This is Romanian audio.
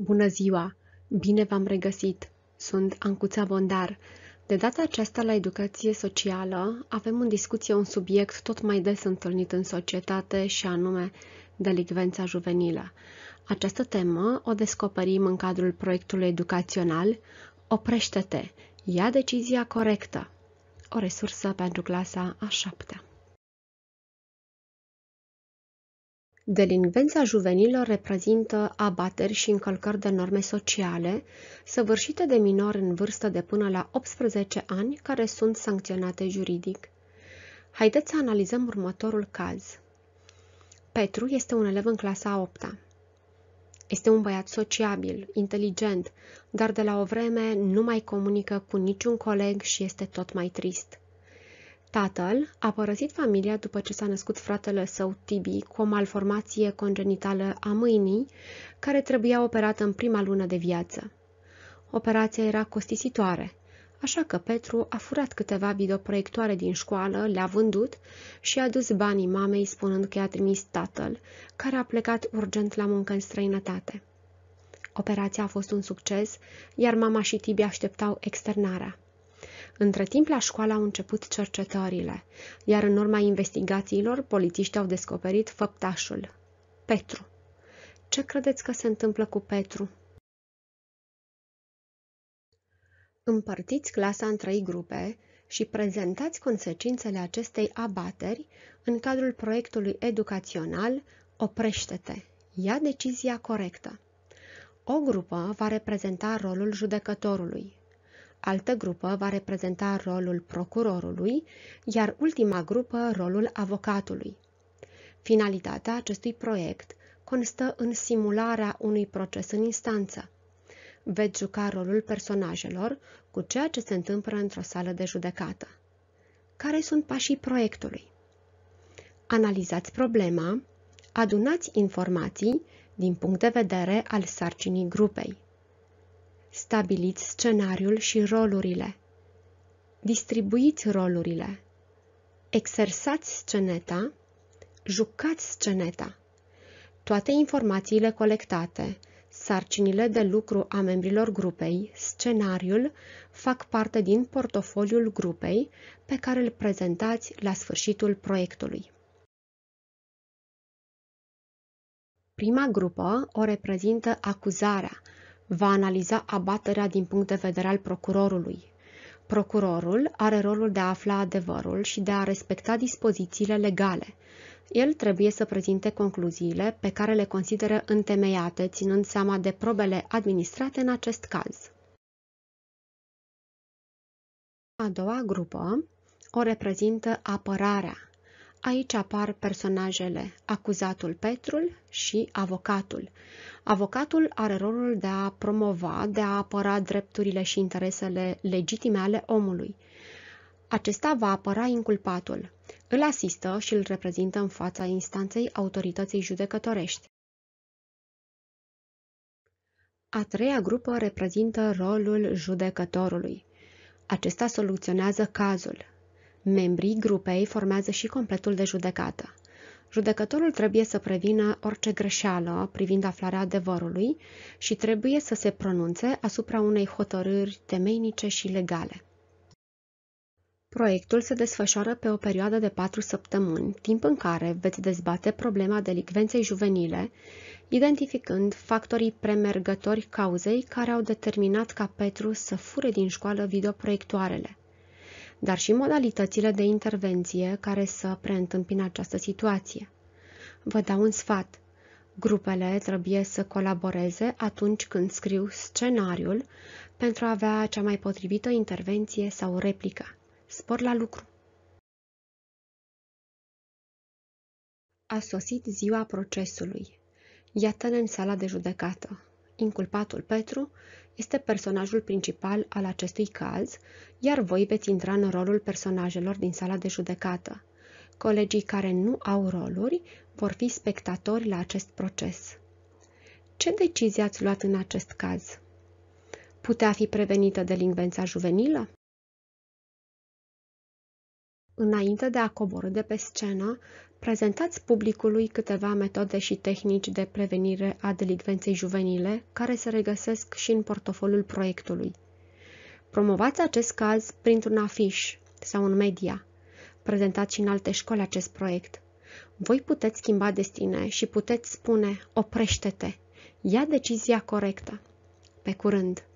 Bună ziua! Bine v-am regăsit! Sunt Ancuța Bondar. De data aceasta la educație socială avem în discuție un subiect tot mai des întâlnit în societate și anume delicvența juvenilă. Această temă o descoperim în cadrul proiectului educațional Oprește-te! Ia decizia corectă! O resursă pentru clasa a șaptea. Delinvența juvenilor reprezintă abateri și încălcări de norme sociale, săvârșite de minori în vârstă de până la 18 ani, care sunt sancționate juridic. Haideți să analizăm următorul caz. Petru este un elev în clasa 8 -a. Este un băiat sociabil, inteligent, dar de la o vreme nu mai comunică cu niciun coleg și este tot mai trist. Tatăl a părăsit familia după ce s-a născut fratele său Tibi cu o malformație congenitală a mâinii, care trebuia operată în prima lună de viață. Operația era costisitoare, așa că Petru a furat câteva videoproiectoare din școală, le-a vândut și a dus banii mamei spunând că i-a trimis tatăl, care a plecat urgent la muncă în străinătate. Operația a fost un succes, iar mama și Tibi așteptau externarea. Între timp, la școală au început cercetările, iar în urma investigațiilor, polițiștii au descoperit făptașul, Petru. Ce credeți că se întâmplă cu Petru? Împărtiți clasa în trei grupe și prezentați consecințele acestei abateri în cadrul proiectului educațional Oprește-te! Ia decizia corectă! O grupă va reprezenta rolul judecătorului, altă grupă va reprezenta rolul procurorului, iar ultima grupă rolul avocatului. Finalitatea acestui proiect constă în simularea unui proces în instanță. Veți juca rolul personajelor cu ceea ce se întâmplă într-o sală de judecată. Care sunt pașii proiectului? Analizați problema, adunați informații din punct de vedere al sarcinii grupei. Stabiliți scenariul și rolurile. Distribuiți rolurile. Exersați sceneta. Jucați sceneta. Toate informațiile colectate, sarcinile de lucru a membrilor grupei, scenariul, fac parte din portofoliul grupei pe care îl prezentați la sfârșitul proiectului. Prima grupă o reprezintă acuzarea, va analiza abaterea din punct de vedere al procurorului. Procurorul are rolul de a afla adevărul și de a respecta dispozițiile legale. El trebuie să prezinte concluziile pe care le consideră întemeiate, ținând seama de probele administrate în acest caz. A doua grupă o reprezintă apărarea, Aici apar personajele acuzatul Petrul și avocatul. Avocatul are rolul de a promova, de a apăra drepturile și interesele legitime ale omului. Acesta va apăra inculpatul. Îl asistă și îl reprezintă în fața instanței autorității judecătorești. A treia grupă reprezintă rolul judecătorului. Acesta soluționează cazul, Membrii grupei formează și completul de judecată. Judecătorul trebuie să prevină orice greșeală privind aflarea adevărului și trebuie să se pronunțe asupra unei hotărâri temeinice și legale. Proiectul se desfășoară pe o perioadă de patru săptămâni, timp în care veți dezbate problema delicvenței juvenile, identificând factorii premergători cauzei care au determinat ca Petru să fure din școală videoproiectoarele dar și modalitățile de intervenție care să preîntâmpină această situație. Vă dau un sfat. Grupele trebuie să colaboreze atunci când scriu scenariul pentru a avea cea mai potrivită intervenție sau replică. Spor la lucru! A sosit ziua procesului. Iată-ne în sala de judecată inculpatul Petru, este personajul principal al acestui caz, iar voi veți intra în rolul personajelor din sala de judecată. Colegii care nu au roluri vor fi spectatori la acest proces. Ce decizie ați luat în acest caz? Putea fi prevenită delinvența juvenilă? Înainte de a coborî de pe scenă, prezentați publicului câteva metode și tehnici de prevenire a delicvenței juvenile care se regăsesc și în portofoliul proiectului. Promovați acest caz printr-un afiș sau în media. Prezentați și în alte școli acest proiect. Voi puteți schimba destine și puteți spune oprește-te. Ia decizia corectă. Pe curând!